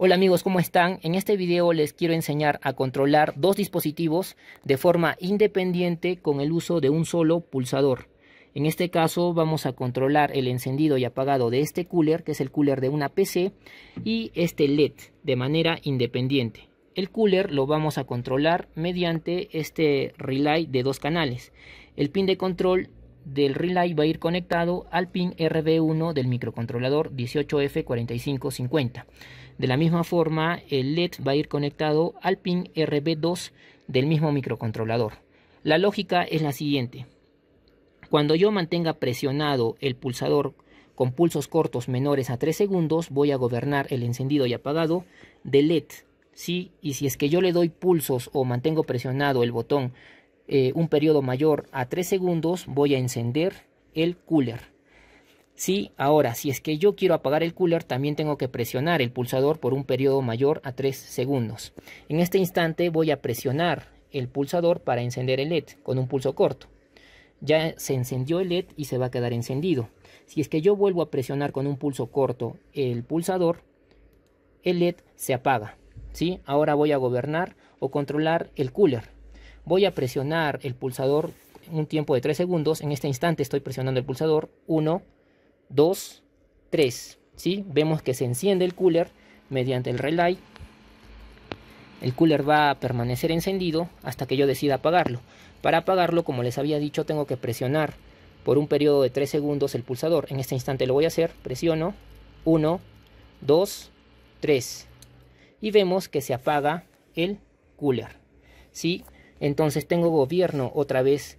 Hola amigos, ¿cómo están? En este video les quiero enseñar a controlar dos dispositivos de forma independiente con el uso de un solo pulsador. En este caso vamos a controlar el encendido y apagado de este cooler, que es el cooler de una PC, y este LED de manera independiente. El cooler lo vamos a controlar mediante este relay de dos canales. El pin de control del relay va a ir conectado al pin RB1 del microcontrolador 18F4550. De la misma forma, el LED va a ir conectado al pin RB2 del mismo microcontrolador. La lógica es la siguiente. Cuando yo mantenga presionado el pulsador con pulsos cortos menores a 3 segundos, voy a gobernar el encendido y apagado del LED. ¿sí? Y si es que yo le doy pulsos o mantengo presionado el botón eh, un periodo mayor a 3 segundos, voy a encender el cooler. Sí, ahora, si es que yo quiero apagar el cooler, también tengo que presionar el pulsador por un periodo mayor a 3 segundos. En este instante voy a presionar el pulsador para encender el LED con un pulso corto. Ya se encendió el LED y se va a quedar encendido. Si es que yo vuelvo a presionar con un pulso corto el pulsador, el LED se apaga. ¿sí? Ahora voy a gobernar o controlar el cooler. Voy a presionar el pulsador un tiempo de 3 segundos. En este instante estoy presionando el pulsador 1, 2, 3. ¿sí? Vemos que se enciende el cooler mediante el relay. El cooler va a permanecer encendido hasta que yo decida apagarlo. Para apagarlo, como les había dicho, tengo que presionar por un periodo de 3 segundos el pulsador. En este instante lo voy a hacer. Presiono 1, 2, 3. Y vemos que se apaga el cooler. ¿sí? Entonces tengo gobierno otra vez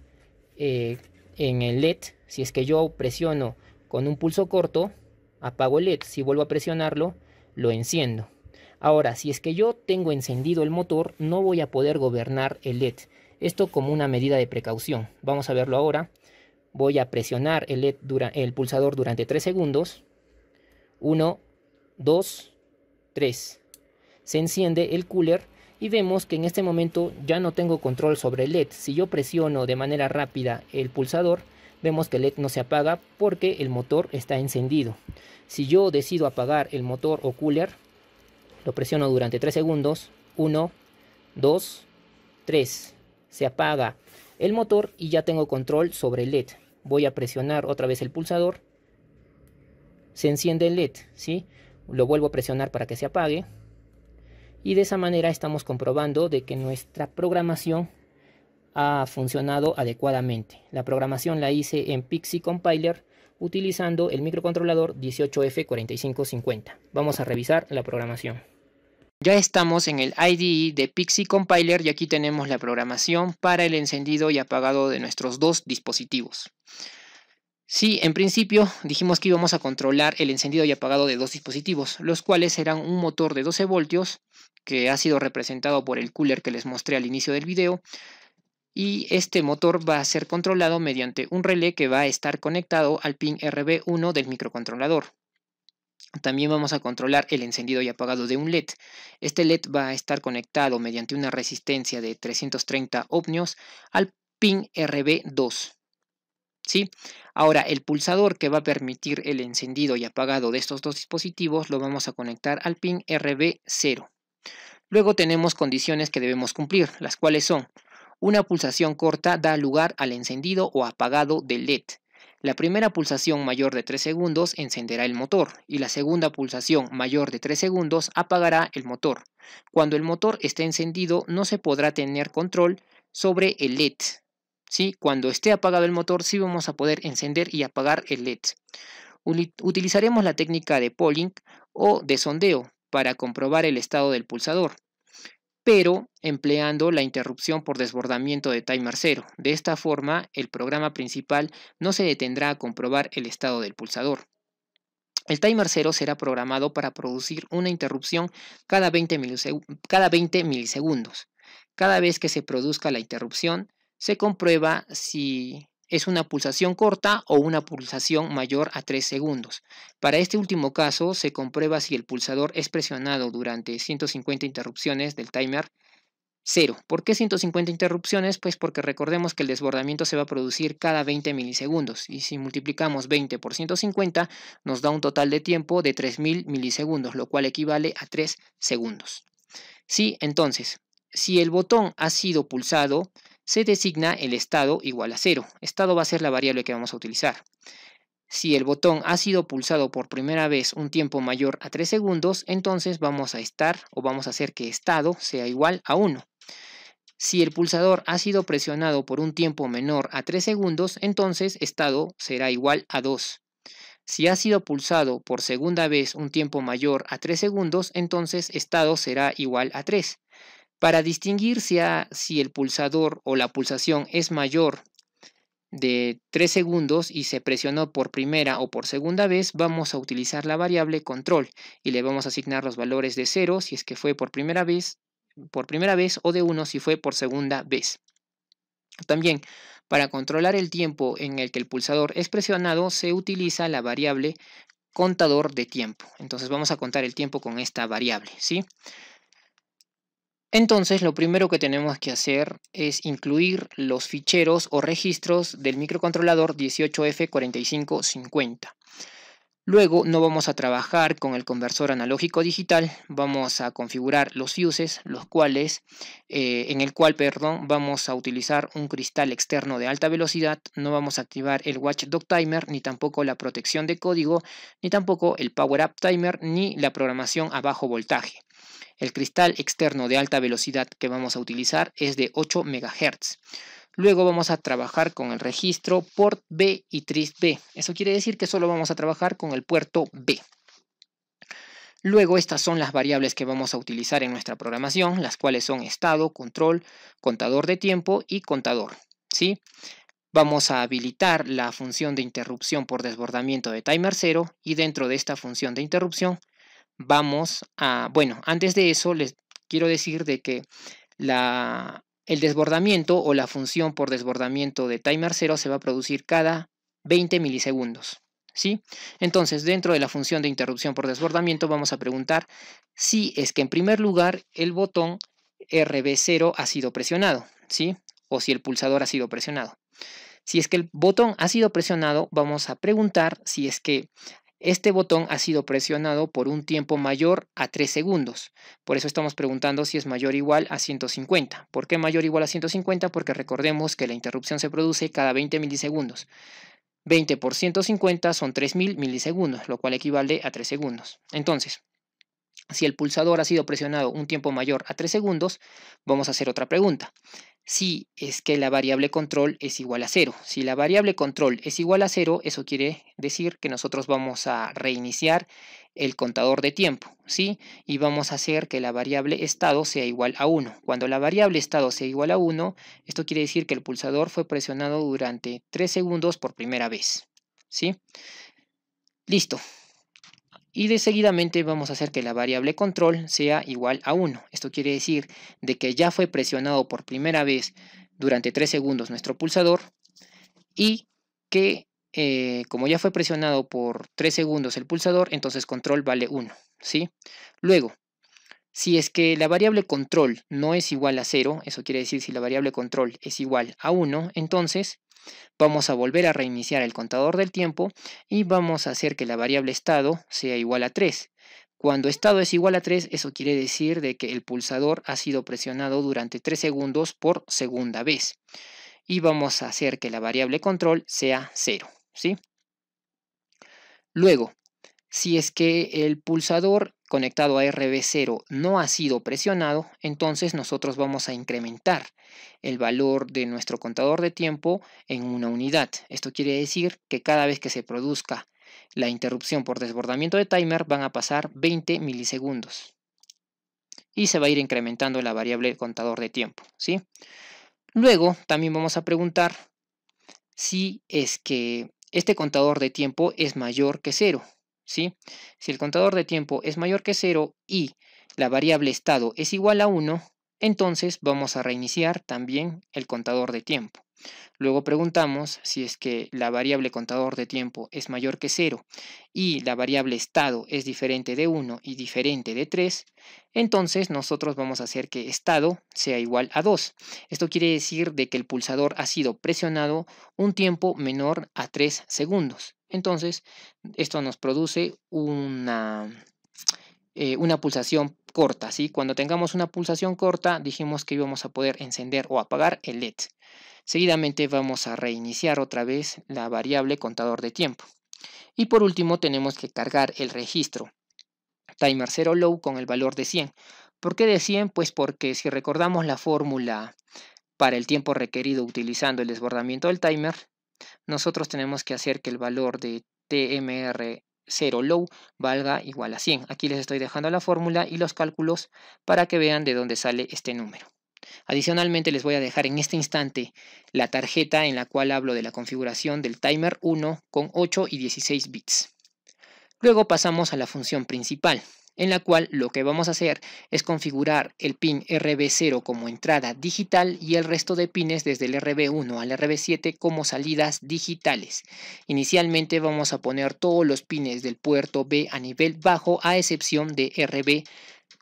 eh, en el LED. Si es que yo presiono con un pulso corto, apago el LED. Si vuelvo a presionarlo, lo enciendo. Ahora, si es que yo tengo encendido el motor, no voy a poder gobernar el LED. Esto como una medida de precaución. Vamos a verlo ahora. Voy a presionar el, LED el pulsador durante 3 segundos. 1, 2, 3. Se enciende el cooler y vemos que en este momento ya no tengo control sobre el LED. Si yo presiono de manera rápida el pulsador, vemos que el LED no se apaga porque el motor está encendido. Si yo decido apagar el motor o cooler, lo presiono durante 3 segundos, 1, 2, 3, se apaga el motor y ya tengo control sobre el LED. Voy a presionar otra vez el pulsador, se enciende el LED, ¿sí? Lo vuelvo a presionar para que se apague. Y de esa manera estamos comprobando de que nuestra programación ha funcionado adecuadamente. La programación la hice en Pixie Compiler utilizando el microcontrolador 18F4550. Vamos a revisar la programación. Ya estamos en el IDE de Pixie Compiler y aquí tenemos la programación para el encendido y apagado de nuestros dos dispositivos. Sí, en principio dijimos que íbamos a controlar el encendido y apagado de dos dispositivos, los cuales serán un motor de 12 voltios, que ha sido representado por el cooler que les mostré al inicio del video, y este motor va a ser controlado mediante un relé que va a estar conectado al pin RB1 del microcontrolador. También vamos a controlar el encendido y apagado de un LED. Este LED va a estar conectado mediante una resistencia de 330 ohmios al pin RB2. ¿Sí? Ahora, el pulsador que va a permitir el encendido y apagado de estos dos dispositivos lo vamos a conectar al pin RB0. Luego tenemos condiciones que debemos cumplir, las cuales son una pulsación corta da lugar al encendido o apagado del LED. La primera pulsación mayor de 3 segundos encenderá el motor y la segunda pulsación mayor de 3 segundos apagará el motor. Cuando el motor esté encendido no se podrá tener control sobre el LED. ¿Sí? Cuando esté apagado el motor sí vamos a poder encender y apagar el LED. Utilizaremos la técnica de polling o de sondeo para comprobar el estado del pulsador pero empleando la interrupción por desbordamiento de timer 0. De esta forma, el programa principal no se detendrá a comprobar el estado del pulsador. El timer 0 será programado para producir una interrupción cada 20, cada 20 milisegundos. Cada vez que se produzca la interrupción, se comprueba si es una pulsación corta o una pulsación mayor a 3 segundos. Para este último caso, se comprueba si el pulsador es presionado durante 150 interrupciones del timer 0. ¿Por qué 150 interrupciones? Pues porque recordemos que el desbordamiento se va a producir cada 20 milisegundos y si multiplicamos 20 por 150 nos da un total de tiempo de 3000 milisegundos, lo cual equivale a 3 segundos. Sí, entonces, si el botón ha sido pulsado se designa el estado igual a cero. Estado va a ser la variable que vamos a utilizar. Si el botón ha sido pulsado por primera vez un tiempo mayor a 3 segundos, entonces vamos a estar o vamos a hacer que estado sea igual a 1. Si el pulsador ha sido presionado por un tiempo menor a 3 segundos, entonces estado será igual a 2. Si ha sido pulsado por segunda vez un tiempo mayor a 3 segundos, entonces estado será igual a 3. Para distinguir si, si el pulsador o la pulsación es mayor de 3 segundos y se presionó por primera o por segunda vez, vamos a utilizar la variable control y le vamos a asignar los valores de 0 si es que fue por primera vez, por primera vez o de 1 si fue por segunda vez. También, para controlar el tiempo en el que el pulsador es presionado, se utiliza la variable contador de tiempo. Entonces vamos a contar el tiempo con esta variable, ¿sí? Entonces lo primero que tenemos que hacer es incluir los ficheros o registros del microcontrolador 18F4550. Luego no vamos a trabajar con el conversor analógico digital, vamos a configurar los fuses, los cuales, eh, en el cual perdón, vamos a utilizar un cristal externo de alta velocidad, no vamos a activar el watchdog timer, ni tampoco la protección de código, ni tampoco el power up timer, ni la programación a bajo voltaje. El cristal externo de alta velocidad que vamos a utilizar es de 8 MHz. Luego vamos a trabajar con el registro port B y tris B. Eso quiere decir que solo vamos a trabajar con el puerto B. Luego estas son las variables que vamos a utilizar en nuestra programación, las cuales son estado, control, contador de tiempo y contador. Vamos a habilitar la función de interrupción por desbordamiento de timer 0 y dentro de esta función de interrupción vamos a, bueno, antes de eso les quiero decir de que la, el desbordamiento o la función por desbordamiento de timer 0 se va a producir cada 20 milisegundos. ¿Sí? Entonces, dentro de la función de interrupción por desbordamiento vamos a preguntar si es que en primer lugar el botón RB0 ha sido presionado, ¿sí? O si el pulsador ha sido presionado. Si es que el botón ha sido presionado, vamos a preguntar si es que este botón ha sido presionado por un tiempo mayor a 3 segundos. Por eso estamos preguntando si es mayor o igual a 150. ¿Por qué mayor o igual a 150? Porque recordemos que la interrupción se produce cada 20 milisegundos. 20 por 150 son 3000 milisegundos, lo cual equivale a 3 segundos. Entonces, si el pulsador ha sido presionado un tiempo mayor a 3 segundos, vamos a hacer otra pregunta si es que la variable control es igual a cero. Si la variable control es igual a cero, eso quiere decir que nosotros vamos a reiniciar el contador de tiempo, ¿sí? Y vamos a hacer que la variable estado sea igual a 1. Cuando la variable estado sea igual a 1, esto quiere decir que el pulsador fue presionado durante 3 segundos por primera vez, Listo, y de seguidamente vamos a hacer que la variable control sea igual a 1. Esto quiere decir de que ya fue presionado por primera vez durante 3 segundos nuestro pulsador y que eh, como ya fue presionado por 3 segundos el pulsador, entonces control vale 1. ¿sí? Luego, si es que la variable control no es igual a 0, eso quiere decir si la variable control es igual a 1, entonces Vamos a volver a reiniciar el contador del tiempo y vamos a hacer que la variable estado sea igual a 3. Cuando estado es igual a 3, eso quiere decir de que el pulsador ha sido presionado durante 3 segundos por segunda vez. Y vamos a hacer que la variable control sea 0. ¿sí? Luego, si es que el pulsador conectado a RB0 no ha sido presionado, entonces nosotros vamos a incrementar el valor de nuestro contador de tiempo en una unidad. Esto quiere decir que cada vez que se produzca la interrupción por desbordamiento de timer van a pasar 20 milisegundos y se va a ir incrementando la variable contador de tiempo. ¿sí? Luego también vamos a preguntar si es que este contador de tiempo es mayor que 0. Si el contador de tiempo es mayor que 0 y la variable estado es igual a 1, entonces vamos a reiniciar también el contador de tiempo. Luego preguntamos si es que la variable contador de tiempo es mayor que 0 y la variable estado es diferente de 1 y diferente de 3, entonces nosotros vamos a hacer que estado sea igual a 2. Esto quiere decir de que el pulsador ha sido presionado un tiempo menor a 3 segundos. Entonces, esto nos produce una, eh, una pulsación corta. ¿sí? Cuando tengamos una pulsación corta, dijimos que íbamos a poder encender o apagar el LED. Seguidamente vamos a reiniciar otra vez la variable contador de tiempo. Y por último tenemos que cargar el registro timer 0 low con el valor de 100. ¿Por qué de 100? Pues porque si recordamos la fórmula para el tiempo requerido utilizando el desbordamiento del timer, nosotros tenemos que hacer que el valor de TMR 0 low valga igual a 100. Aquí les estoy dejando la fórmula y los cálculos para que vean de dónde sale este número. Adicionalmente les voy a dejar en este instante la tarjeta en la cual hablo de la configuración del timer 1 con 8 y 16 bits. Luego pasamos a la función principal en la cual lo que vamos a hacer es configurar el pin RB0 como entrada digital y el resto de pines desde el RB1 al RB7 como salidas digitales. Inicialmente vamos a poner todos los pines del puerto B a nivel bajo a excepción de RB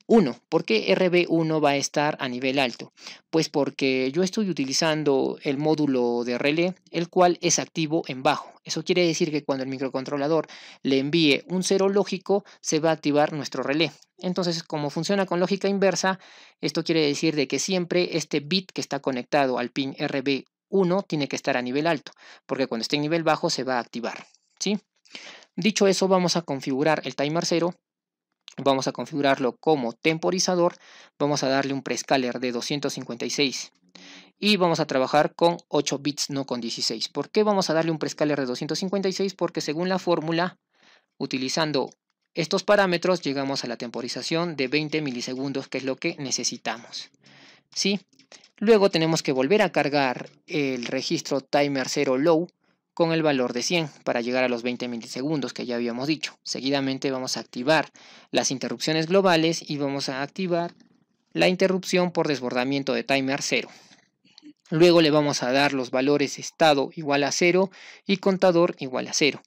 1. ¿Por qué RB1 va a estar a nivel alto? Pues porque yo estoy utilizando el módulo de relé, el cual es activo en bajo. Eso quiere decir que cuando el microcontrolador le envíe un cero lógico, se va a activar nuestro relé. Entonces, como funciona con lógica inversa, esto quiere decir de que siempre este bit que está conectado al pin RB1 tiene que estar a nivel alto, porque cuando esté en nivel bajo se va a activar. ¿sí? Dicho eso, vamos a configurar el timer 0 Vamos a configurarlo como temporizador. Vamos a darle un prescaler de 256 y vamos a trabajar con 8 bits, no con 16. ¿Por qué vamos a darle un prescaler de 256? Porque según la fórmula, utilizando estos parámetros, llegamos a la temporización de 20 milisegundos, que es lo que necesitamos. ¿Sí? Luego tenemos que volver a cargar el registro timer 0 low con el valor de 100 para llegar a los 20 milisegundos que ya habíamos dicho. Seguidamente vamos a activar las interrupciones globales y vamos a activar la interrupción por desbordamiento de timer 0. Luego le vamos a dar los valores estado igual a 0 y contador igual a 0.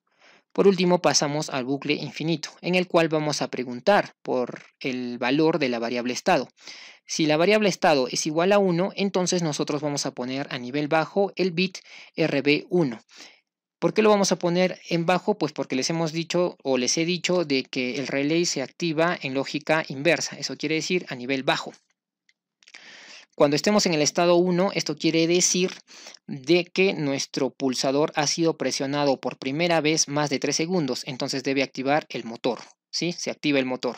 Por último pasamos al bucle infinito, en el cual vamos a preguntar por el valor de la variable estado. Si la variable estado es igual a 1, entonces nosotros vamos a poner a nivel bajo el bit RB1. ¿Por qué lo vamos a poner en bajo? Pues porque les hemos dicho o les he dicho de que el relay se activa en lógica inversa. Eso quiere decir a nivel bajo. Cuando estemos en el estado 1, esto quiere decir de que nuestro pulsador ha sido presionado por primera vez más de 3 segundos, entonces debe activar el motor. Se activa el motor.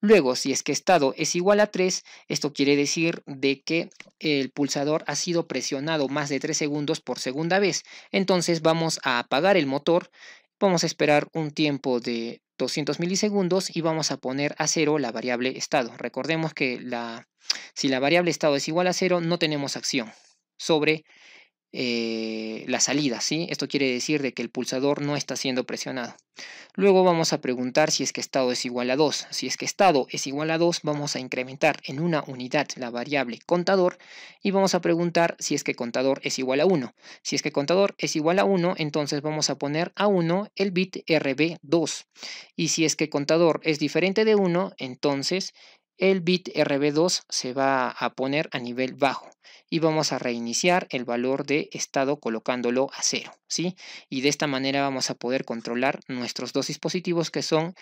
Luego, si es que estado es igual a 3, esto quiere decir de que el pulsador ha sido presionado más de 3 segundos por segunda vez. Entonces vamos a apagar el motor, vamos a esperar un tiempo de 200 milisegundos y vamos a poner a cero la variable estado. Recordemos que la, si la variable estado es igual a cero, no tenemos acción sobre eh, la salida, ¿sí? Esto quiere decir de que el pulsador no está siendo presionado. Luego vamos a preguntar si es que estado es igual a 2. Si es que estado es igual a 2, vamos a incrementar en una unidad la variable contador y vamos a preguntar si es que contador es igual a 1. Si es que contador es igual a 1, entonces vamos a poner a 1 el bit RB2. Y si es que contador es diferente de 1, entonces el bit RB2 se va a poner a nivel bajo y vamos a reiniciar el valor de estado colocándolo a cero, ¿sí? Y de esta manera vamos a poder controlar nuestros dos dispositivos que son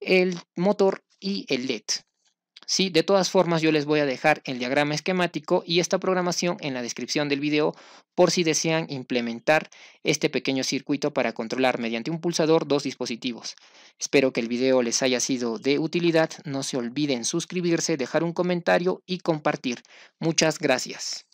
el motor y el LED, ¿sí? De todas formas, yo les voy a dejar el diagrama esquemático y esta programación en la descripción del video por si desean implementar este pequeño circuito para controlar mediante un pulsador dos dispositivos. Espero que el video les haya sido de utilidad. No se olviden suscribirse, dejar un comentario y compartir. Muchas gracias.